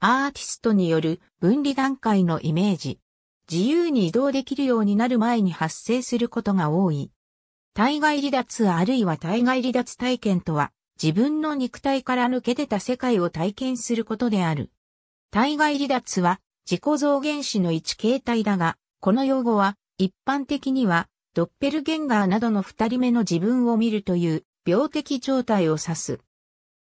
アーティストによる分離段階のイメージ。自由に移動できるようになる前に発生することが多い。体外離脱あるいは体外離脱体験とは、自分の肉体から抜け出た世界を体験することである。体外離脱は自己増減子の一形態だが、この用語は一般的にはドッペルゲンガーなどの二人目の自分を見るという病的状態を指す。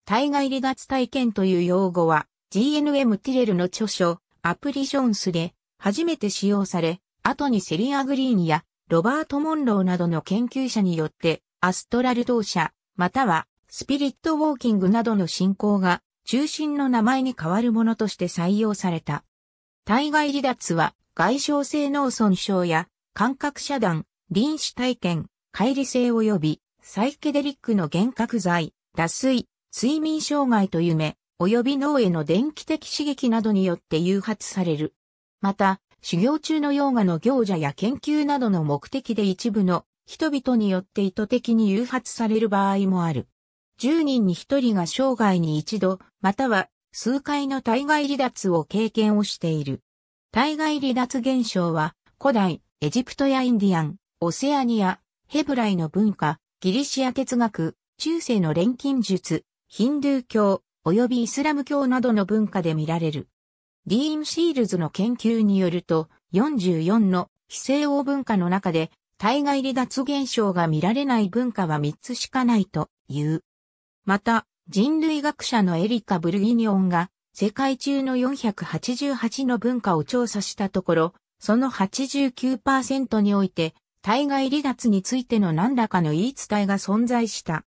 体外離脱体験という用語は GNM ティレルの著書、アプリジョンスで初めて使用され、後にセリア・グリーンやロバート・モンローなどの研究者によって、アストラル動社、またはスピリットウォーキングなどの進行が中心の名前に変わるものとして採用された。体外離脱は外傷性脳損傷や感覚遮断、臨死体験、乖離性及びサイケデリックの幻覚剤、脱水、睡眠障害と夢、及び脳への電気的刺激などによって誘発される。また、修行中のヨーガの行者や研究などの目的で一部の人々によって意図的に誘発される場合もある。10人に1人が生涯に一度、または数回の対外離脱を経験をしている。対外離脱現象は、古代、エジプトやインディアン、オセアニア、ヘブライの文化、ギリシア哲学、中世の錬金術、ヒンドゥー教、及びイスラム教などの文化で見られる。ディーン・シールズの研究によると、44の非西欧文化の中で、対外離脱現象が見られない文化は3つしかないという。また、人類学者のエリカ・ブルギニオンが、世界中の488の文化を調査したところ、その89%において、対外離脱についての何らかの言い伝えが存在した。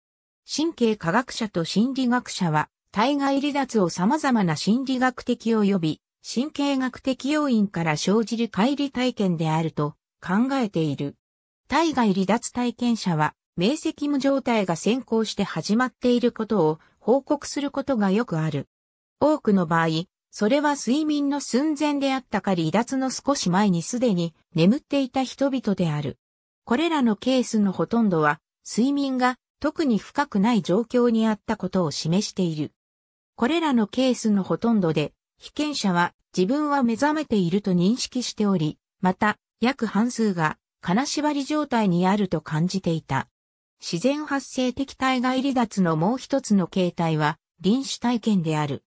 神経科学者と心理学者は、体外離脱を様々な心理学的及び神経学的要因から生じる乖離体験であると考えている。体外離脱体験者は、明晰無状態が先行して始まっていることを報告することがよくある。多くの場合、それは睡眠の寸前であったか離脱の少し前にすでに眠っていた人々である。これらのケースのほとんどは睡眠が特に深くない状況にあったことを示している。これらのケースのほとんどで、被験者は自分は目覚めていると認識しており、また、約半数が金縛り状態にあると感じていた。自然発生的体外離脱のもう一つの形態は、臨死体験である。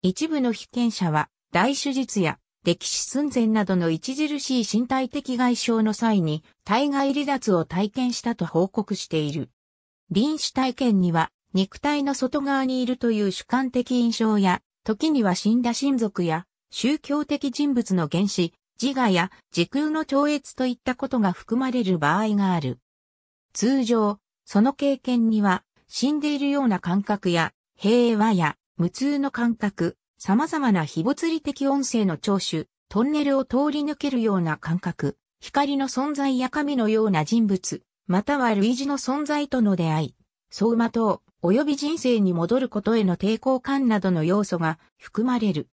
一部の被験者は、大手術や、歴史寸前などの著しい身体的外傷の際に、体外離脱を体験したと報告している。臨死体験には、肉体の外側にいるという主観的印象や、時には死んだ親族や、宗教的人物の原始、自我や時空の超越といったことが含まれる場合がある。通常、その経験には、死んでいるような感覚や、平和や無痛の感覚、様々な非物理的音声の聴取、トンネルを通り抜けるような感覚、光の存在や神のような人物、または類似の存在との出会い、相馬等、及び人生に戻ることへの抵抗感などの要素が含まれる。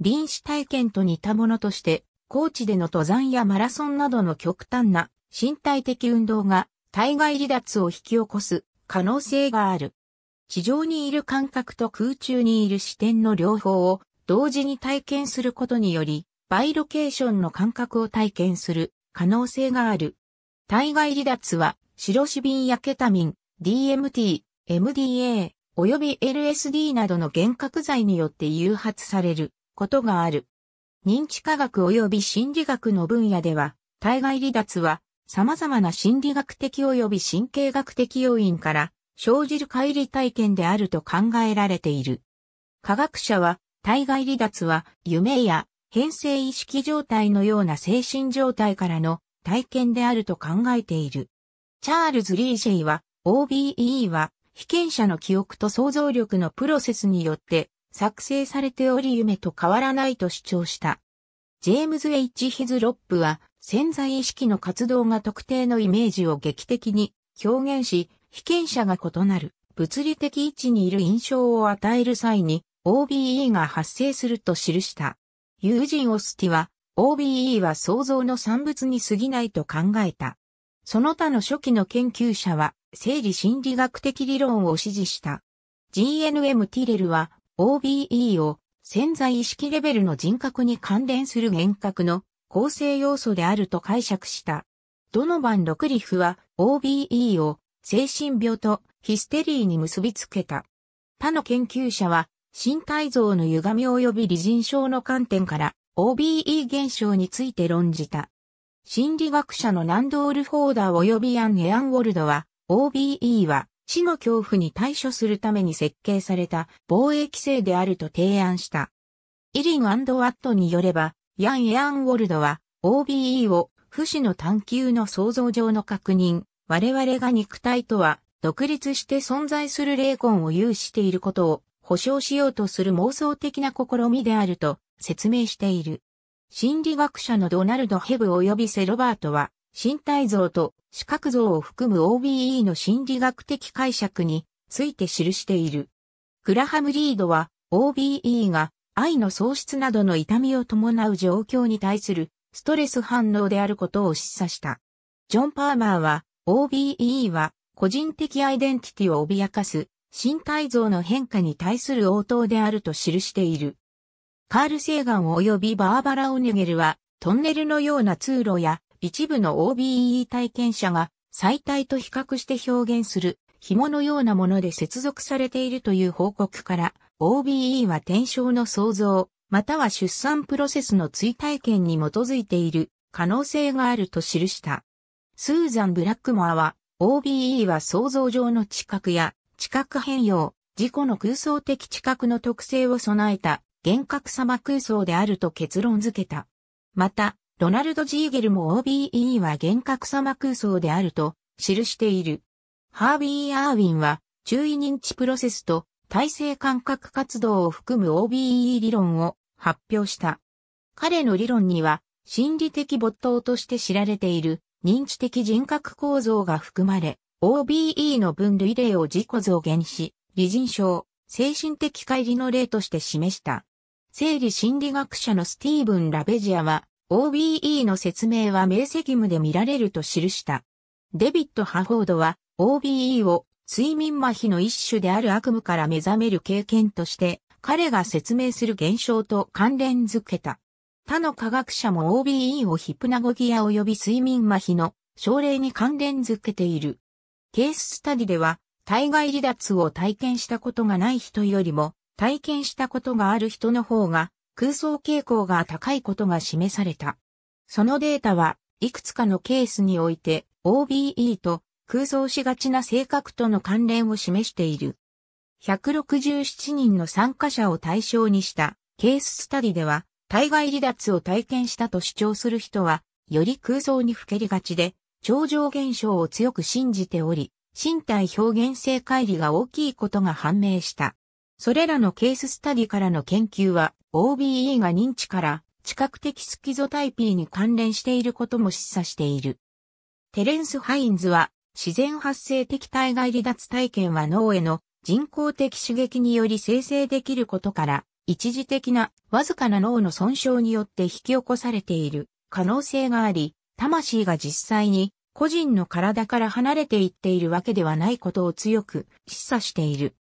臨死体験と似たものとして、高地での登山やマラソンなどの極端な身体的運動が体外離脱を引き起こす可能性がある。地上にいる感覚と空中にいる視点の両方を同時に体験することにより、バイロケーションの感覚を体験する可能性がある。体外離脱は、白シビンやケタミン、DMT、MDA、及び LSD などの幻覚剤によって誘発されることがある。認知科学及び心理学の分野では、体外離脱は様々な心理学的及び神経学的要因から生じる乖離体験であると考えられている。科学者は、体外離脱は夢や変性意識状態のような精神状態からの体験であると考えている。チャールズ・リーシェイは、OBE は被験者の記憶と想像力のプロセスによって作成されており夢と変わらないと主張した。ジェームズ・ H・ ヒズロップは潜在意識の活動が特定のイメージを劇的に表現し、被験者が異なる物理的位置にいる印象を与える際に OBE が発生すると記した。ユージン・オスティは OBE は想像の産物に過ぎないと考えた。その他の初期の研究者は、生理心理学的理論を支持した。GNM ティレルは、OBE を潜在意識レベルの人格に関連する幻覚の構成要素であると解釈した。ドノバン・ロクリフは OBE を精神病とヒステリーに結びつけた。他の研究者は身体像の歪み及び理人症の観点から OBE 現象について論じた。心理学者のランドール・フォーダー及びアン・エアンウォルドは、OBE は死の恐怖に対処するために設計された防衛規制であると提案した。イリンワットによれば、ヤン・エアンウォルドは OBE を不死の探求の創造上の確認、我々が肉体とは独立して存在する霊魂を有していることを保証しようとする妄想的な試みであると説明している。心理学者のドナルド・ヘブ及びセロバートは、身体像と視覚像を含む OBE の心理学的解釈について記している。クラハム・リードは OBE が愛の喪失などの痛みを伴う状況に対するストレス反応であることを示唆した。ジョン・パーマーは OBE は個人的アイデンティティを脅かす身体像の変化に対する応答であると記している。カール・セーガン及びバーバラ・オネゲルは、トンネルのような通路や、一部の OBE 体験者が、最体と比較して表現する、紐のようなもので接続されているという報告から、OBE は転生の創造、または出産プロセスの追体験に基づいている可能性があると記した。スーザン・ブラックモアは、OBE は想像上の知覚や知覚変容、自己の空想的知覚の特性を備えた幻覚様空想であると結論付けた。また、ロナルド・ジーゲルも OBE は幻覚様空想であると記している。ハービー・アーウィンは、注意認知プロセスと体制感覚活動を含む OBE 理論を発表した。彼の理論には、心理的没頭として知られている認知的人格構造が含まれ、OBE の分類例を自己増減し、理人症、精神的乖離の例として示した。生理心理学者のスティーブン・ラベジアは、OBE の説明は明晰夢で見られると記した。デビット・ハフォードは、OBE を睡眠麻痺の一種である悪夢から目覚める経験として、彼が説明する現象と関連づけた。他の科学者も OBE をヒプナゴギア及び睡眠麻痺の症例に関連づけている。ケーススタディでは、体外離脱を体験したことがない人よりも、体験したことがある人の方が空想傾向が高いことが示された。そのデータはいくつかのケースにおいて OBE と空想しがちな性格との関連を示している。167人の参加者を対象にしたケーススタディでは、対外離脱を体験したと主張する人は、より空想にふけりがちで、超常現象を強く信じており、身体表現性乖離が大きいことが判明した。それらのケーススタディからの研究は、OBE が認知から知覚的スキゾタイピーに関連していることも示唆している。テレンス・ハインズは、自然発生的体外離脱体験は脳への人工的刺激により生成できることから、一時的なわずかな脳の損傷によって引き起こされている可能性があり、魂が実際に個人の体から離れていっているわけではないことを強く示唆している。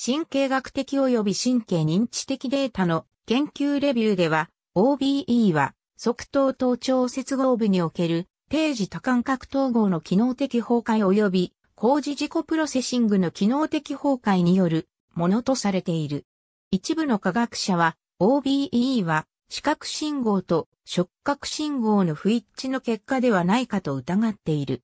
神経学的及び神経認知的データの研究レビューでは、OBE は側頭頭頂接合部における定時多感覚統合の機能的崩壊及び工事自己プロセッシングの機能的崩壊によるものとされている。一部の科学者は OBE は視覚信号と触覚信号の不一致の結果ではないかと疑っている。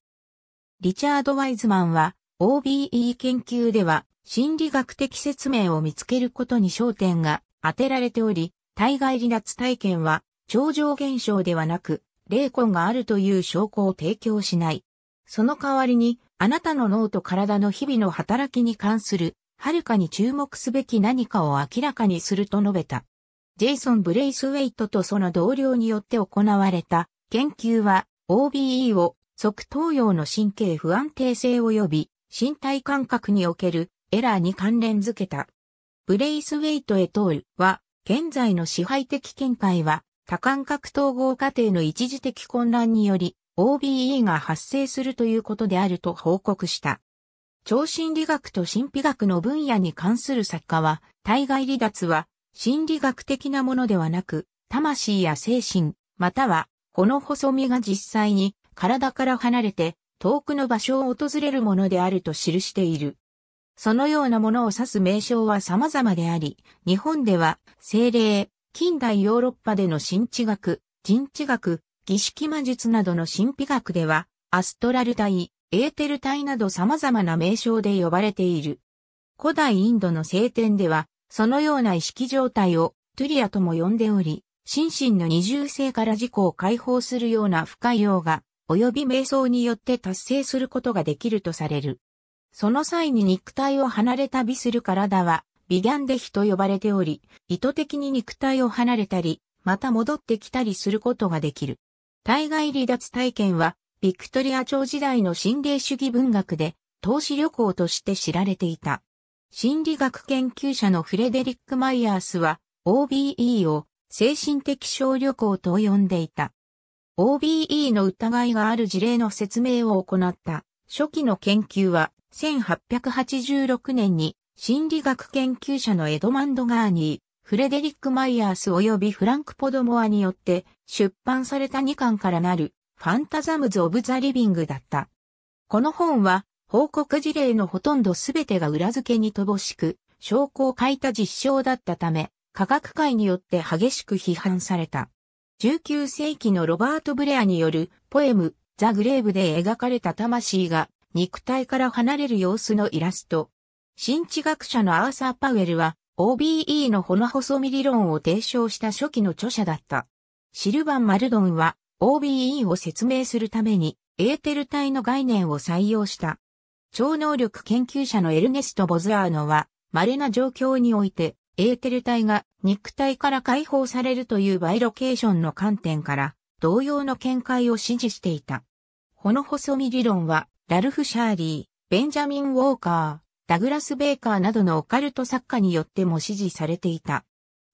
リチャード・ワイズマンは OBE 研究では心理学的説明を見つけることに焦点が当てられており、対外離脱体験は超常現象ではなく、霊魂があるという証拠を提供しない。その代わりに、あなたの脳と体の日々の働きに関する、はるかに注目すべき何かを明らかにすると述べた。ジェイソン・ブレイスウェイトとその同僚によって行われた研究は OBE を側頭葉の神経不安定性及び身体感覚におけるエラーに関連づけた。ブレイスウェイト・エトールは、現在の支配的見解は、多感覚統合過程の一時的混乱により、OBE が発生するということであると報告した。超心理学と神秘学の分野に関する作家は、対外離脱は、心理学的なものではなく、魂や精神、または、この細身が実際に体から離れて、遠くの場所を訪れるものであると記している。そのようなものを指す名称は様々であり、日本では、精霊、近代ヨーロッパでの神知学、人知学、儀式魔術などの神秘学では、アストラル体、エーテル体など様々な名称で呼ばれている。古代インドの聖典では、そのような意識状態をトゥリアとも呼んでおり、心身の二重性から自己を解放するような深い用が、及び瞑想によって達成することができるとされる。その際に肉体を離れ旅する体は、ビギャンデヒと呼ばれており、意図的に肉体を離れたり、また戻ってきたりすることができる。対外離脱体験は、ビクトリア朝時代の心霊主義文学で、投資旅行として知られていた。心理学研究者のフレデリック・マイヤースは、OBE を精神的小旅行と呼んでいた。OBE の疑いがある事例の説明を行った初期の研究は1886年に心理学研究者のエドマンド・ガーニー、フレデリック・マイヤース及びフランク・ポドモアによって出版された2巻からなるファンタザムズ・オブ・ザ・リビングだった。この本は報告事例のほとんどすべてが裏付けに乏しく、証拠を書いた実証だったため、科学界によって激しく批判された。19世紀のロバート・ブレアによるポエム、ザ・グレーブで描かれた魂が肉体から離れる様子のイラスト。新知学者のアーサー・パウエルは OBE のほの細身理論を提唱した初期の著者だった。シルバン・マルドンは OBE を説明するためにエーテル体の概念を採用した。超能力研究者のエルネスト・ボズアーノは稀な状況においてエーテル体が肉体から解放されるというバイロケーションの観点から同様の見解を支持していた。ほの細身理論はラルフ・シャーリー、ベンジャミン・ウォーカー、ダグラス・ベーカーなどのオカルト作家によっても支持されていた。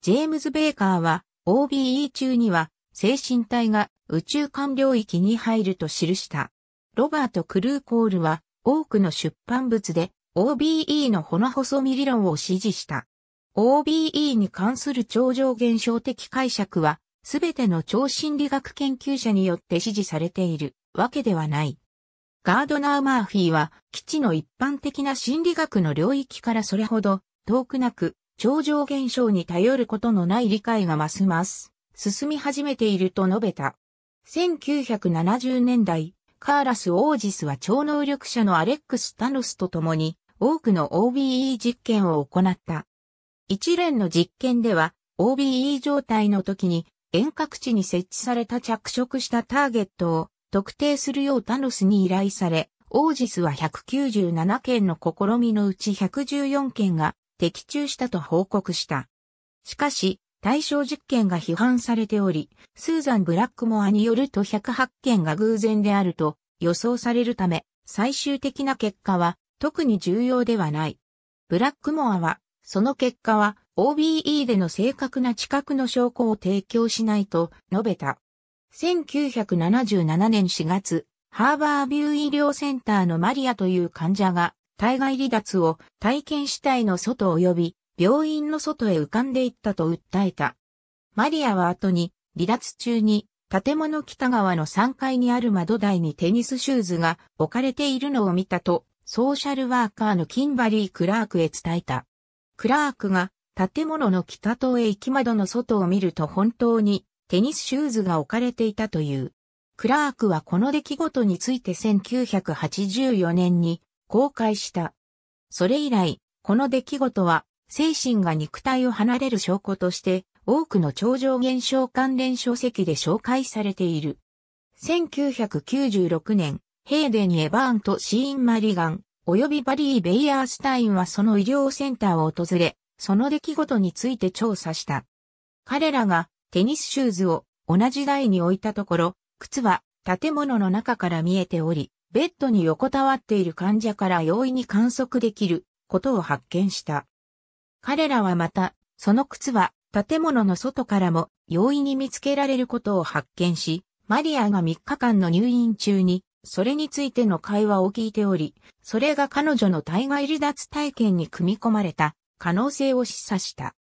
ジェームズ・ベーカーは OBE 中には精神体が宇宙間領域に入ると記した。ロバート・クルーコールは多くの出版物で OBE のほの細身理論を支持した。OBE に関する超常現象的解釈は、すべての超心理学研究者によって支持されているわけではない。ガードナー・マーフィーは、基地の一般的な心理学の領域からそれほど遠くなく、超常現象に頼ることのない理解がますます進み始めていると述べた。1970年代、カーラス・オージスは超能力者のアレックス・タノスと共に多くの OBE 実験を行った。一連の実験では OBE 状態の時に遠隔地に設置された着色したターゲットを特定するようタノスに依頼され、オージスは197件の試みのうち114件が的中したと報告した。しかし、対象実験が批判されており、スーザン・ブラックモアによると108件が偶然であると予想されるため、最終的な結果は特に重要ではない。ブラックモアは、その結果は OBE での正確な知覚の証拠を提供しないと述べた。1977年4月、ハーバービュー医療センターのマリアという患者が、体外離脱を体験死体の外及び病院の外へ浮かんでいったと訴えた。マリアは後に離脱中に建物北側の3階にある窓台にテニスシューズが置かれているのを見たとソーシャルワーカーのキンバリー・クラークへ伝えた。クラークが建物の北棟へ行き窓の外を見ると本当にテニスシューズが置かれていたという。クラークはこの出来事について1984年に公開した。それ以来、この出来事は精神が肉体を離れる証拠として多くの超常現象関連書籍で紹介されている。1996年、ヘーデン・エバーンとシーン・マリガン、及びバリー・ベイヤースタインはその医療センターを訪れ、その出来事について調査した。彼らがテニスシューズを同じ台に置いたところ、靴は建物の中から見えており、ベッドに横たわっている患者から容易に観測できることを発見した。彼らはまた、その靴は建物の外からも容易に見つけられることを発見し、マリアが3日間の入院中に、それについての会話を聞いており、それが彼女の体外離脱体験に組み込まれた可能性を示唆した。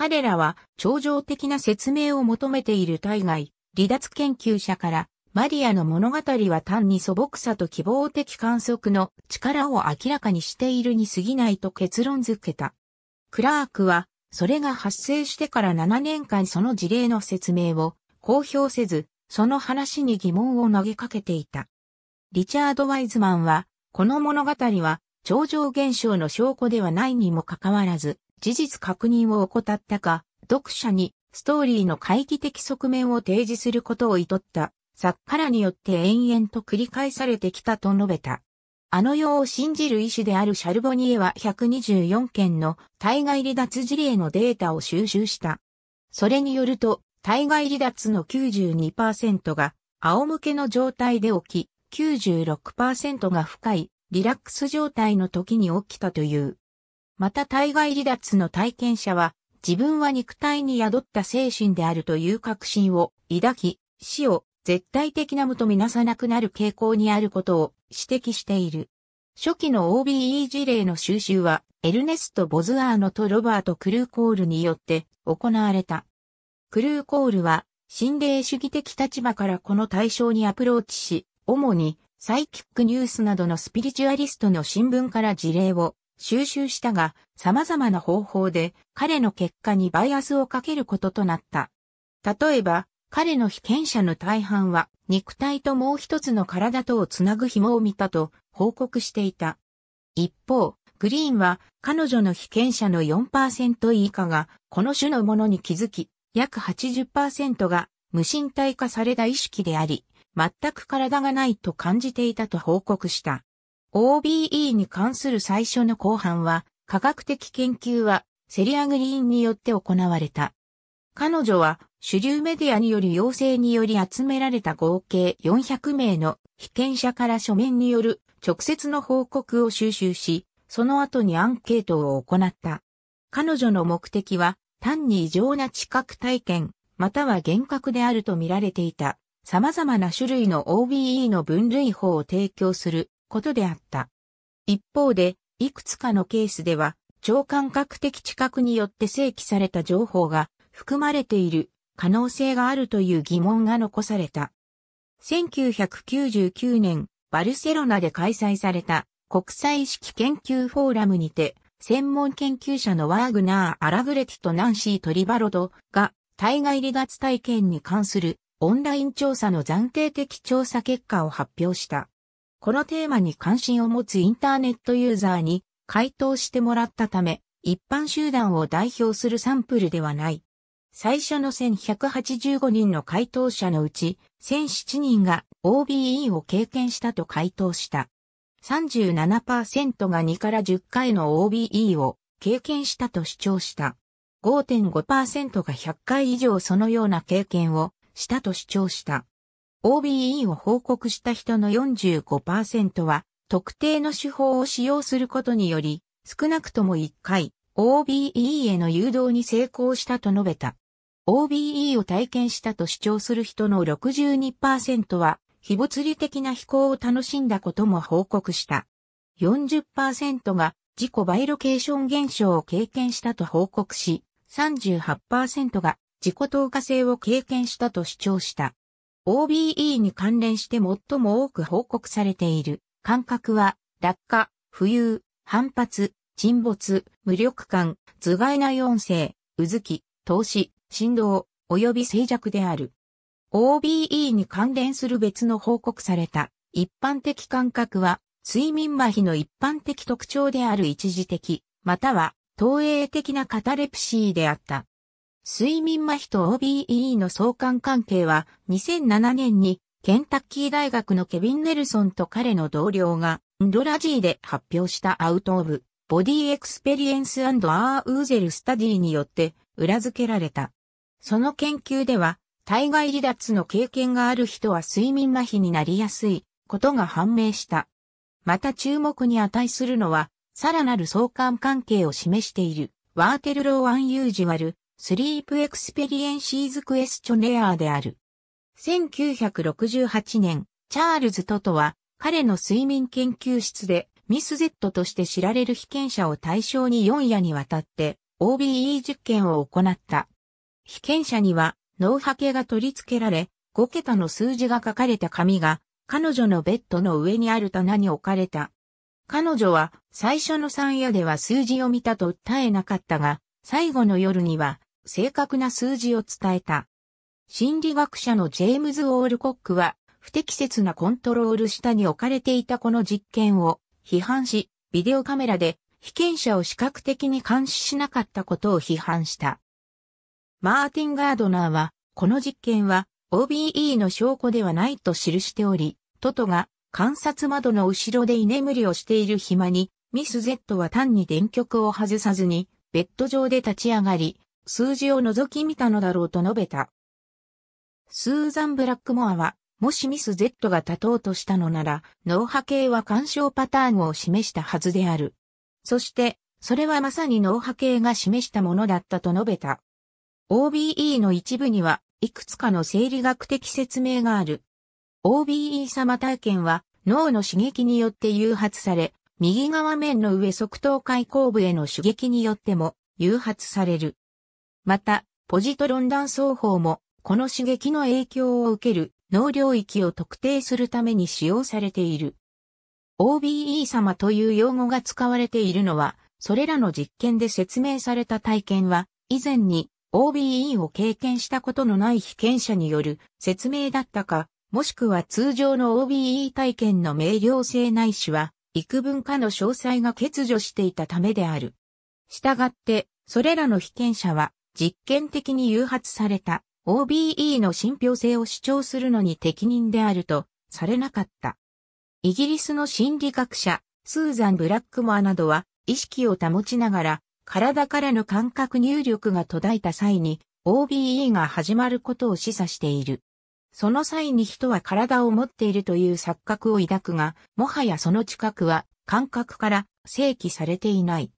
彼らは、超常的な説明を求めている対外、離脱研究者から、マリアの物語は単に素朴さと希望的観測の力を明らかにしているに過ぎないと結論づけた。クラークは、それが発生してから7年間その事例の説明を公表せず、その話に疑問を投げかけていた。リチャード・ワイズマンは、この物語は、超常現象の証拠ではないにもかかわらず、事実確認を怠ったか、読者にストーリーの回帰的側面を提示することを厭った作家らによって延々と繰り返されてきたと述べた。あの世を信じる医師であるシャルボニエは124件の対外離脱事例のデータを収集した。それによると、対外離脱の92%が仰向けの状態で起き、96%が深いリラックス状態の時に起きたという。また対外離脱の体験者は、自分は肉体に宿った精神であるという確信を抱き、死を絶対的なもとみなさなくなる傾向にあることを指摘している。初期の OBE 事例の収集は、エルネスト・ボズアーノとロバート・クルーコールによって行われた。クルーコールは、心霊主義的立場からこの対象にアプローチし、主にサイキックニュースなどのスピリチュアリストの新聞から事例を収集したが、様々な方法で彼の結果にバイアスをかけることとなった。例えば、彼の被験者の大半は、肉体ともう一つの体とをつなぐ紐を見たと報告していた。一方、グリーンは彼女の被験者の4%以下がこの種のものに気づき、約80%が無身体化された意識であり、全く体がないと感じていたと報告した。OBE に関する最初の後半は、科学的研究はセリア・グリーンによって行われた。彼女は主流メディアにより要請により集められた合計400名の被験者から書面による直接の報告を収集し、その後にアンケートを行った。彼女の目的は単に異常な知覚体験、または幻覚であると見られていた。様々な種類の OBE の分類法を提供することであった。一方で、いくつかのケースでは、超感覚的知覚によって正規された情報が含まれている可能性があるという疑問が残された。1999年、バルセロナで開催された国際意識研究フォーラムにて、専門研究者のワーグナー・アラグレティとナンシー・トリバロドが対外離脱体験に関するオンライン調査の暫定的調査結果を発表した。このテーマに関心を持つインターネットユーザーに回答してもらったため、一般集団を代表するサンプルではない。最初の1185人の回答者のうち、1007人が OBE を経験したと回答した。37%が2から10回の OBE を経験したと主張した。5.5%が100回以上そのような経験をしたと主張した。OBE を報告した人の45%は、特定の手法を使用することにより、少なくとも1回、OBE への誘導に成功したと述べた。OBE を体験したと主張する人の62%は、非物理的な飛行を楽しんだことも報告した。40%が自己バイロケーション現象を経験したと報告し、38%が自己透過性を経験したと主張した。OBE に関連して最も多く報告されている感覚は、落下、浮遊、反発、沈没、無力感、頭蓋内音声、うずき、投資、振動、及び静寂である。OBE に関連する別の報告された一般的感覚は、睡眠麻痺の一般的特徴である一時的、または、投影的なカタレプシーであった。睡眠麻痺と OBE の相関関係は2007年にケンタッキー大学のケビン・ネルソンと彼の同僚がンドラジーで発表したアウト・オブ・ボディ・エクスペリエンス・アー・ウーゼル・スタディによって裏付けられた。その研究では、体外離脱の経験がある人は睡眠麻痺になりやすいことが判明した。また注目に値するのは、さらなる相関関係を示している、ワーテルロー・アンユージュアル、スリープエクスペリエンシーズクエスチョネアーである。1968年、チャールズ・トトは、彼の睡眠研究室で、ミスゼットとして知られる被験者を対象に4夜にわたって、OBE 実験を行った。被験者には、脳波形が取り付けられ、5桁の数字が書かれた紙が、彼女のベッドの上にある棚に置かれた。彼女は、最初の3夜では数字を見たと訴えなかったが、最後の夜には、正確な数字を伝えた。心理学者のジェームズ・オールコックは、不適切なコントロール下に置かれていたこの実験を批判し、ビデオカメラで被験者を視覚的に監視しなかったことを批判した。マーティン・ガードナーは、この実験は OBE の証拠ではないと記しており、トトが観察窓の後ろで居眠りをしている暇に、ミス Z は単に電極を外さずに、ベッド上で立ち上がり、数字を覗き見たのだろうと述べた。スーザン・ブラックモアは、もしミス Z が立とうとしたのなら、脳波系は干渉パターンを示したはずである。そして、それはまさに脳波系が示したものだったと述べた。OBE の一部には、いくつかの生理学的説明がある。OBE 様体験は、脳の刺激によって誘発され、右側面の上側頭開口部への刺激によっても誘発される。また、ポジトロン断層法も、この刺激の影響を受ける脳領域を特定するために使用されている。OBE 様という用語が使われているのは、それらの実験で説明された体験は、以前に OBE を経験したことのない被験者による説明だったか、もしくは通常の OBE 体験の明瞭性ないしは、幾分かの詳細が欠如していたためである。したがって、それらの被験者は、実験的に誘発された OBE の信憑性を主張するのに適任であるとされなかった。イギリスの心理学者、スーザン・ブラックモアなどは意識を保ちながら体からの感覚入力が途絶えた際に OBE が始まることを示唆している。その際に人は体を持っているという錯覚を抱くが、もはやその近くは感覚から正規されていない。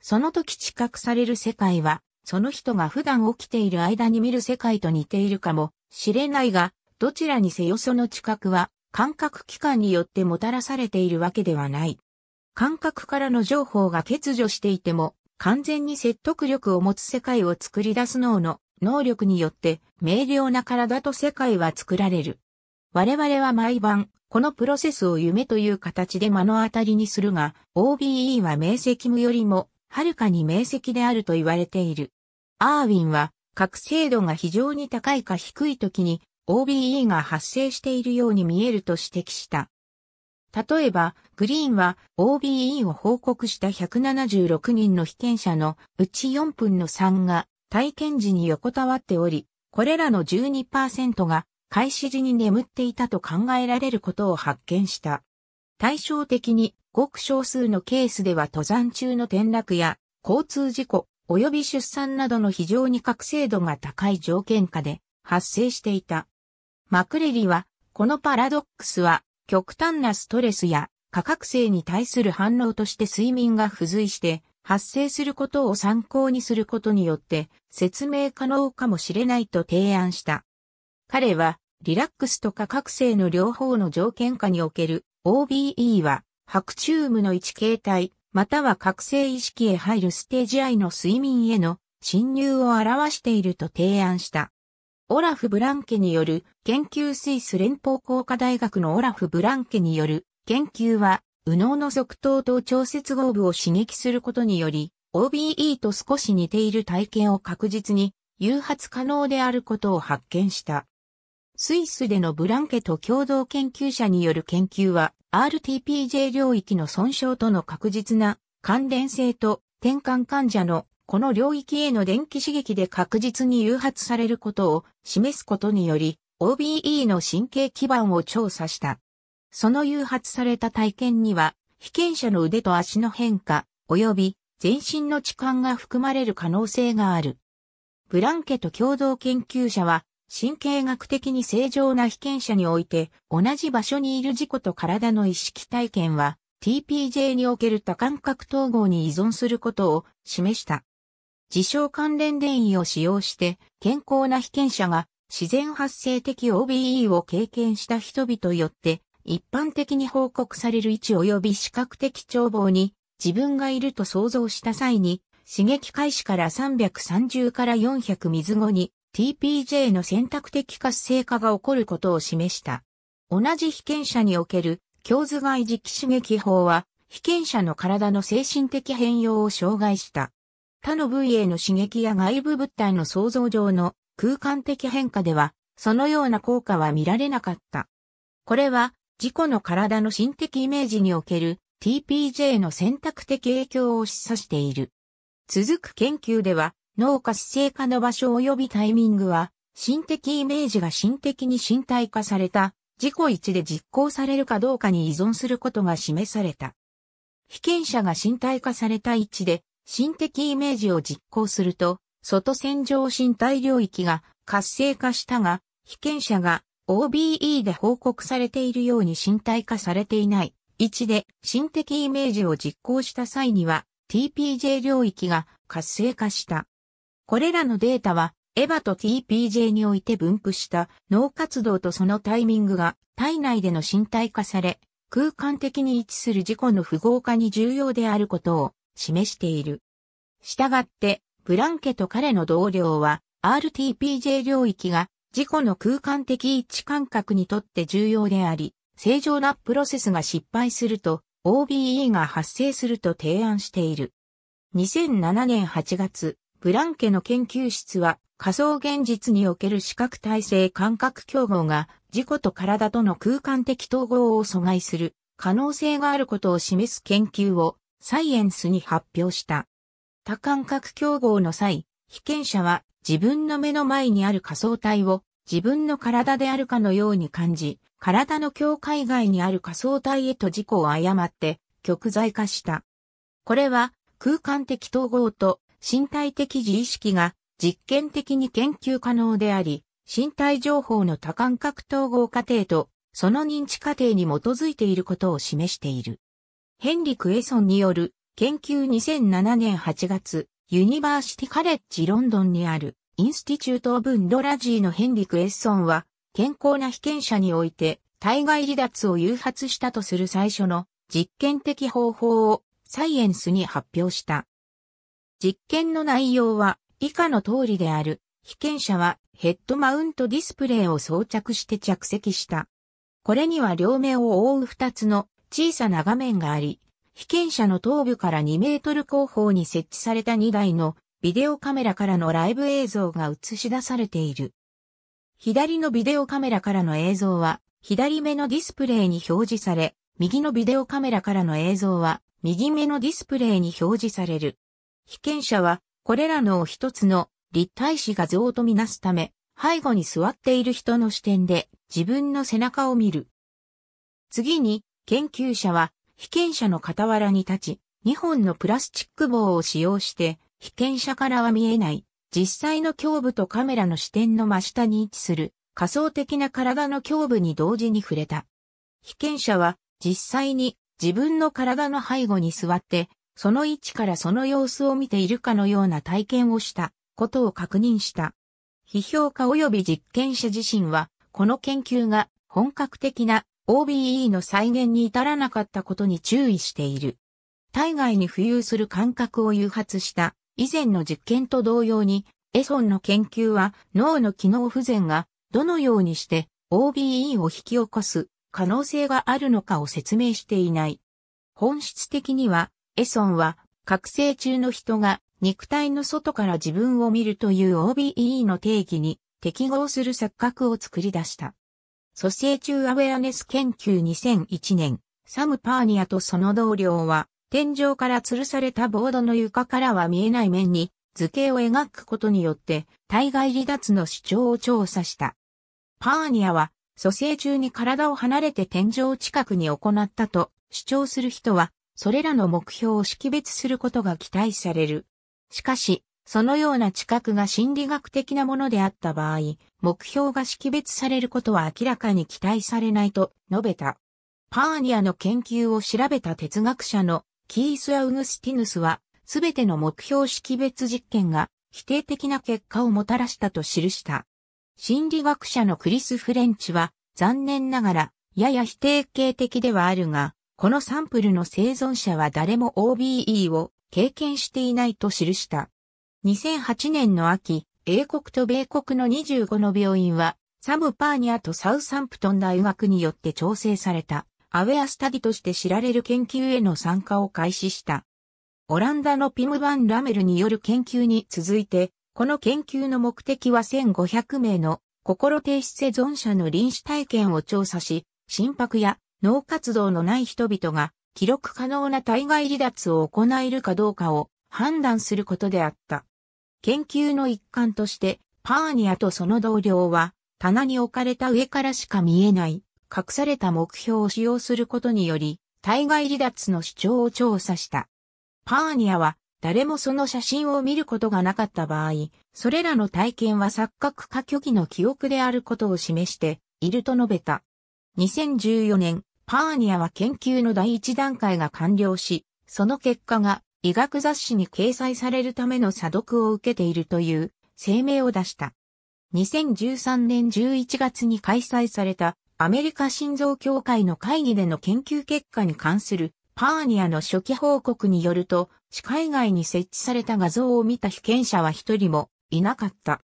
その時知覚される世界はその人が普段起きている間に見る世界と似ているかもしれないが、どちらにせよその知覚は感覚器官によってもたらされているわけではない。感覚からの情報が欠如していても、完全に説得力を持つ世界を作り出す脳の能力によって明瞭な体と世界は作られる。我々は毎晩、このプロセスを夢という形で目の当たりにするが、OBE は明晰夢よりもはるかに明晰であると言われている。アーウィンは、覚醒度が非常に高いか低い時に OBE が発生しているように見えると指摘した。例えば、グリーンは OBE を報告した176人の被験者のうち4分の3が体験時に横たわっており、これらの12%が開始時に眠っていたと考えられることを発見した。対照的に、ごく少数のケースでは登山中の転落や交通事故及び出産などの非常に覚醒度が高い条件下で発生していた。マクレリは、このパラドックスは極端なストレスや過覚性に対する反応として睡眠が付随して発生することを参考にすることによって説明可能かもしれないと提案した。彼はリラックスとか覚醒の両方の条件下における OBE は、白昼夢の一形態、または覚醒意識へ入るステージ I の睡眠への侵入を表していると提案した。オラフ・ブランケによる研究スイス連邦工科大学のオラフ・ブランケによる研究は、右脳の側頭と調節合部を刺激することにより、OBE と少し似ている体験を確実に誘発可能であることを発見した。スイスでのブランケと共同研究者による研究は RTPJ 領域の損傷との確実な関連性と転換患者のこの領域への電気刺激で確実に誘発されることを示すことにより OBE の神経基盤を調査した。その誘発された体験には被験者の腕と足の変化及び全身の痴漢が含まれる可能性がある。ブランケと共同研究者は神経学的に正常な被験者において、同じ場所にいる事故と体の意識体験は、TPJ における多感覚統合に依存することを示した。事象関連電位を使用して、健康な被験者が自然発生的 OBE を経験した人々よって、一般的に報告される位置及び視覚的眺望に自分がいると想像した際に、刺激開始から330から400水後に TPJ の選択的活性化が起こることを示した。同じ被験者における共頭蓋磁気刺激法は、被験者の体の精神的変容を障害した。他の部位への刺激や外部物体の想像上の空間的変化では、そのような効果は見られなかった。これは、自己の体の心的イメージにおける TPJ の選択的影響を示唆している。続く研究では、脳活性化の場所及びタイミングは、心的イメージが心的に身体化された、自己一で実行されるかどうかに依存することが示された。被験者が身体化された位置で、心的イメージを実行すると、外線上身体領域が活性化したが、被験者が OBE で報告されているように身体化されていない位置で心的イメージを実行した際には TPJ 領域が活性化した。これらのデータは、エヴァと TPJ において分布した脳活動とそのタイミングが体内での身体化され、空間的に位置する自己の符号化に重要であることを示している。したがって、ブランケと彼の同僚は、RTPJ 領域が自己の空間的一致感覚にとって重要であり、正常なプロセスが失敗すると OBE が発生すると提案している。2007年8月、ブランケの研究室は仮想現実における視覚体制感覚競合が自己と体との空間的統合を阻害する可能性があることを示す研究をサイエンスに発表した。多感覚競合の際、被験者は自分の目の前にある仮想体を自分の体であるかのように感じ、体の境界外にある仮想体へと自己を誤って極在化した。これは空間的統合と身体的自意識が実験的に研究可能であり、身体情報の多感覚統合過程とその認知過程に基づいていることを示している。ヘンリク・エソンによる研究2007年8月、ユニバーシティカレッジロンドンにあるインスティチュート・オブ・ンドラジーのヘンリク・エッソンは健康な被験者において体外離脱を誘発したとする最初の実験的方法をサイエンスに発表した。実験の内容は以下の通りである。被験者はヘッドマウントディスプレイを装着して着席した。これには両目を覆う2つの小さな画面があり、被験者の頭部から2メートル後方に設置された2台のビデオカメラからのライブ映像が映し出されている。左のビデオカメラからの映像は左目のディスプレイに表示され、右のビデオカメラからの映像は右目のディスプレイに表示される。被験者は、これらのを一つの立体視画像とみなすため、背後に座っている人の視点で自分の背中を見る。次に、研究者は、被験者の傍らに立ち、2本のプラスチック棒を使用して、被験者からは見えない、実際の胸部とカメラの視点の真下に位置する、仮想的な体の胸部に同時に触れた。被験者は、実際に自分の体の背後に座って、その位置からその様子を見ているかのような体験をしたことを確認した。批評家及び実験者自身は、この研究が本格的な OBE の再現に至らなかったことに注意している。体外に浮遊する感覚を誘発した以前の実験と同様に、エソンの研究は脳の機能不全がどのようにして OBE を引き起こす可能性があるのかを説明していない。本質的にはエソンは、覚醒中の人が肉体の外から自分を見るという OBE の定義に適合する錯覚を作り出した。蘇生中アウェアネス研究2001年、サム・パーニアとその同僚は、天井から吊るされたボードの床からは見えない面に図形を描くことによって、対外離脱の主張を調査した。パーニアは、蘇生中に体を離れて天井近くに行ったと主張する人は、それらの目標を識別することが期待される。しかし、そのような知覚が心理学的なものであった場合、目標が識別されることは明らかに期待されないと述べた。パーニアの研究を調べた哲学者のキース・アウグスティヌスは、すべての目標識別実験が否定的な結果をもたらしたと記した。心理学者のクリス・フレンチは、残念ながら、やや否定形的ではあるが、このサンプルの生存者は誰も OBE を経験していないと記した。2008年の秋、英国と米国の25の病院は、サム・パーニャとサウサンプトン大学によって調整された、アウェアスタディとして知られる研究への参加を開始した。オランダのピム・バン・ラメルによる研究に続いて、この研究の目的は1500名の心停止生存者の臨死体験を調査し、心拍や脳活動のない人々が記録可能な対外離脱を行えるかどうかを判断することであった。研究の一環として、パーニアとその同僚は、棚に置かれた上からしか見えない、隠された目標を使用することにより、対外離脱の主張を調査した。パーニアは、誰もその写真を見ることがなかった場合、それらの体験は錯覚か虚偽の記憶であることを示していると述べた。2014年、パーニアは研究の第一段階が完了し、その結果が医学雑誌に掲載されるための査読を受けているという声明を出した。2013年11月に開催されたアメリカ心臓協会の会議での研究結果に関するパーニアの初期報告によると、視界外に設置された画像を見た被験者は一人もいなかった。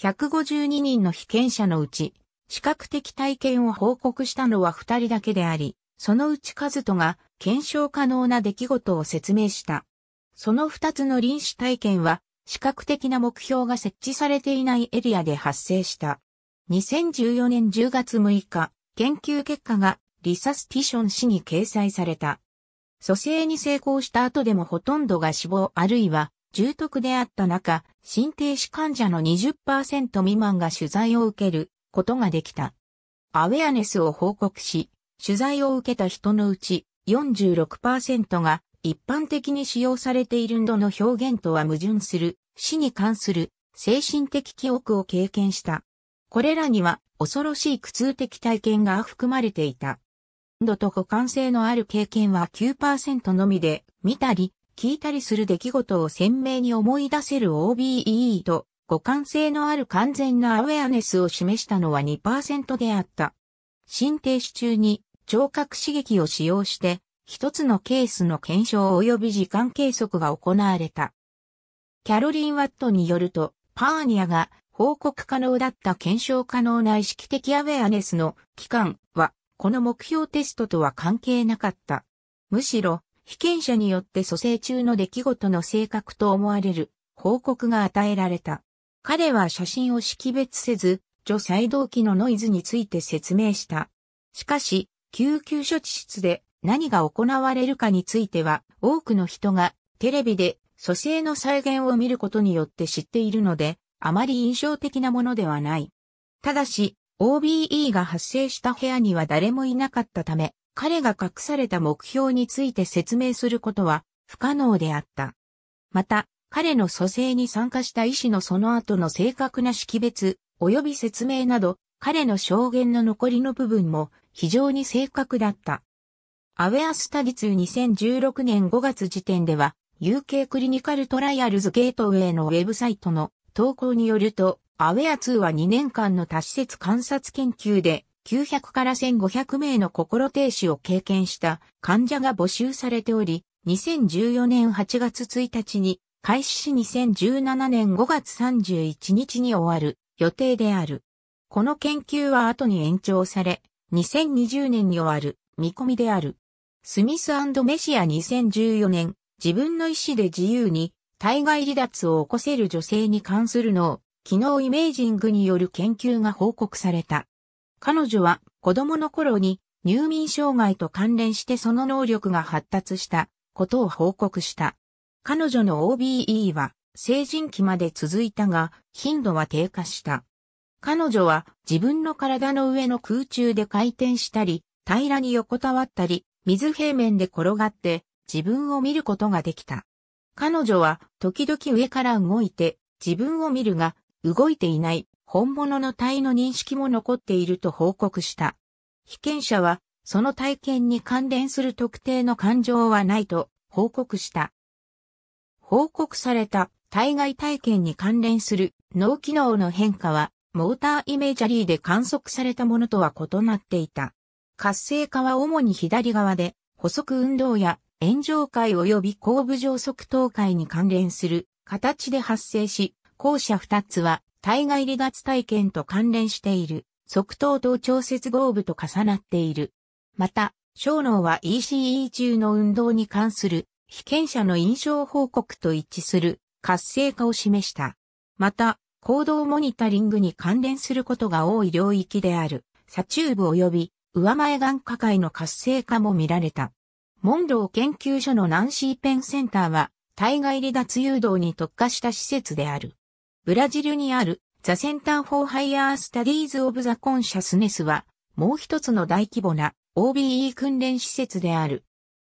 152人の被験者のうち視覚的体験を報告したのは二人だけであり、そのうちカズトが検証可能な出来事を説明した。その二つの臨死体験は、視覚的な目標が設置されていないエリアで発生した。2014年10月6日、研究結果がリサスティション誌に掲載された。蘇生に成功した後でもほとんどが死亡あるいは重篤であった中、心停止患者の20%未満が取材を受けることができた。アウェアネスを報告し、取材を受けた人のうち46%が一般的に使用されているどの表現とは矛盾する死に関する精神的記憶を経験した。これらには恐ろしい苦痛的体験が含まれていた。度と互換性のある経験は9%のみで見たり聞いたりする出来事を鮮明に思い出せる OBE と互換性のある完全なアウェアネスを示したのは2%であった。心停止中に聴覚刺激を使用して、一つのケースの検証及び時間計測が行われた。キャロリン・ワットによると、パーニアが報告可能だった検証可能な意識的アウェアネスの期間は、この目標テストとは関係なかった。むしろ、被験者によって蘇生中の出来事の性格と思われる報告が与えられた。彼は写真を識別せず、除細動器のノイズについて説明した。しかし、救急処置室で何が行われるかについては、多くの人がテレビで蘇生の再現を見ることによって知っているので、あまり印象的なものではない。ただし、OBE が発生した部屋には誰もいなかったため、彼が隠された目標について説明することは不可能であった。また、彼の蘇生に参加した医師のその後の正確な識別、及び説明など、彼の証言の残りの部分も非常に正確だった。アウェアスタディツ2016年5月時点では、UK クリニカルトライアルズゲートウェイのウェブサイトの投稿によると、アウェア2は2年間の多施設観察研究で、900から1500名の心停止を経験した患者が募集されており、2014年8月1日に開始し2017年5月31日に終わる予定である。この研究は後に延長され、2020年に終わる見込みである。スミスメシア2014年、自分の意思で自由に体外離脱を起こせる女性に関する脳、機能イメージングによる研究が報告された。彼女は子供の頃に入眠障害と関連してその能力が発達したことを報告した。彼女の OBE は成人期まで続いたが、頻度は低下した。彼女は自分の体の上の空中で回転したり、平らに横たわったり、水平面で転がって自分を見ることができた。彼女は時々上から動いて自分を見るが動いていない本物の体の認識も残っていると報告した。被験者はその体験に関連する特定の感情はないと報告した。報告された体外体験に関連する脳機能の変化は、モーターイメージャリーで観測されたものとは異なっていた。活性化は主に左側で、補足運動や炎上界及び後部上側頭界に関連する形で発生し、後者二つは体外離脱体験と関連している、側頭と調節合部と重なっている。また、小脳は ECE 中の運動に関する被験者の印象報告と一致する活性化を示した。また、行動モニタリングに関連することが多い領域である、左中部及び上前眼科会の活性化も見られた。モンロー研究所のナンシーペンセンターは、対外離脱誘導に特化した施設である。ブラジルにある、ザ・センター・フォー・ハイヤー・スタディーズ・オブ・ザ・コンシャスネスは、もう一つの大規模な OBE 訓練施設である、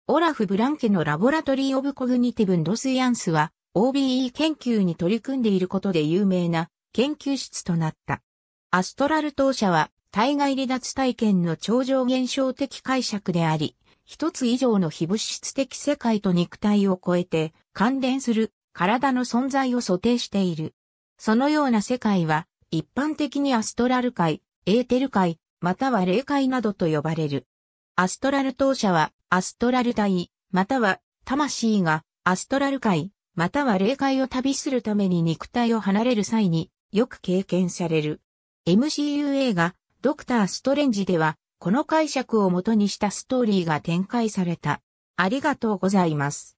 オラフ・ブランケのラボラトリー・オブ・コグニティブ・ン・ドスイアンスは OBE 研究に取り組んでいることで有名な研究室となった。アストラル当社は体外離脱体験の超常現象的解釈であり、一つ以上の非物質的世界と肉体を超えて関連する体の存在を想定している。そのような世界は一般的にアストラル界、エーテル界、または霊界などと呼ばれる。アストラル当社はアストラル体、または魂がアストラル界、または霊界を旅するために肉体を離れる際によく経験される。MCU 映画、ドクター・ストレンジでは、この解釈をもとにしたストーリーが展開された。ありがとうございます。